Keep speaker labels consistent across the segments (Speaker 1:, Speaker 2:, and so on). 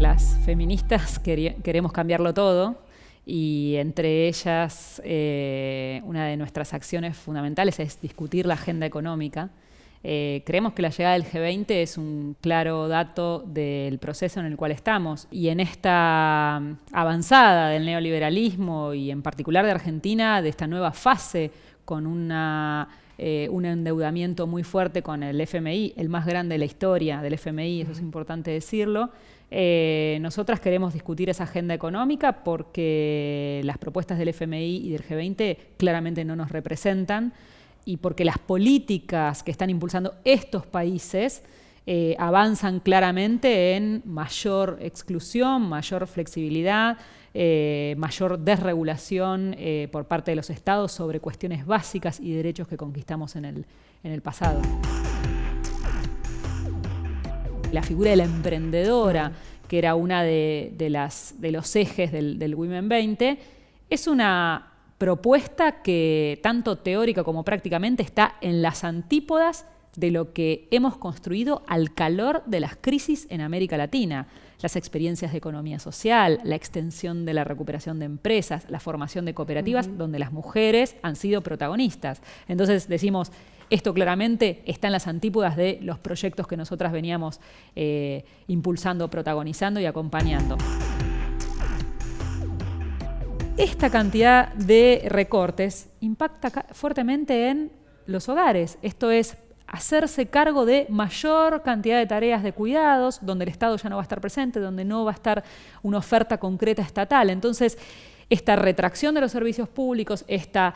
Speaker 1: las feministas queremos cambiarlo todo y entre ellas eh, una de nuestras acciones fundamentales es discutir la agenda económica. Eh, creemos que la llegada del G20 es un claro dato del proceso en el cual estamos y en esta mm, avanzada del neoliberalismo y en particular de Argentina, de esta nueva fase con una eh, un endeudamiento muy fuerte con el FMI, el más grande de la historia del FMI, eso es importante decirlo. Eh, nosotras queremos discutir esa agenda económica porque las propuestas del FMI y del G20 claramente no nos representan y porque las políticas que están impulsando estos países eh, avanzan claramente en mayor exclusión, mayor flexibilidad, eh, mayor desregulación eh, por parte de los estados sobre cuestiones básicas y derechos que conquistamos en el, pasado. La figura de la emprendedora, que era una de, los ejes del, del Women 20, es una propuesta que tanto teórica como prácticamente está en las antípodas de lo que hemos construido al calor de las crisis en América Latina, las experiencias de economía social, la extensión de la recuperación de empresas, la formación de cooperativas, donde las mujeres han sido protagonistas. Entonces decimos, esto claramente está en las antípodas de los proyectos que nosotras veníamos eh, impulsando, protagonizando y acompañando. Esta cantidad de recortes impacta fuertemente en los hogares. Esto es hacerse cargo de mayor cantidad de tareas de cuidados, donde el Estado ya no va a estar presente, donde no va a estar una oferta concreta estatal. Entonces, esta retracción de los servicios públicos, este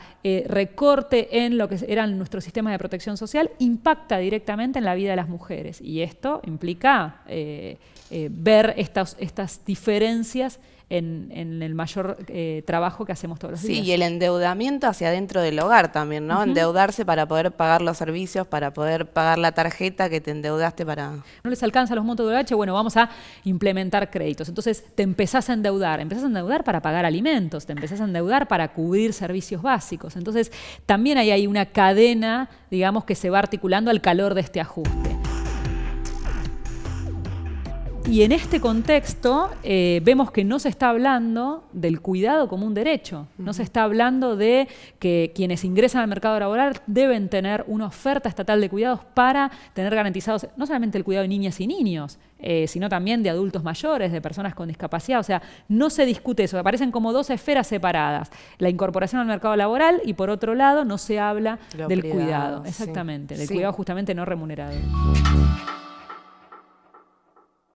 Speaker 1: recorte en lo que eran nuestros sistemas de protección social, impacta directamente en la vida de las mujeres. Y esto implica eh, eh, ver estas, estas diferencias en, el mayor eh, trabajo que hacemos todos los días. Sí, y el endeudamiento hacia dentro del hogar también, ¿no? Endeudarse para poder pagar los servicios, para poder pagar la tarjeta que te endeudaste para... No les alcanza los montos de H, bueno, vamos a implementar créditos. Entonces te empezás a endeudar, empezás a endeudar para pagar alimentos, te empezás a endeudar para cubrir servicios básicos. Entonces también ahí hay una cadena, digamos, que se va articulando al calor de este ajuste. Y en este contexto eh, vemos que no se está hablando del cuidado como un derecho, no se está hablando de que quienes ingresan al mercado laboral deben tener una oferta estatal de cuidados para tener garantizados no solamente el cuidado de niñas y niños, eh, sino también de adultos mayores, de personas con discapacidad. O sea, no se discute eso, aparecen como dos esferas separadas, la incorporación al mercado laboral y por otro lado no se habla del cuidado, exactamente, del cuidado justamente no remunerado.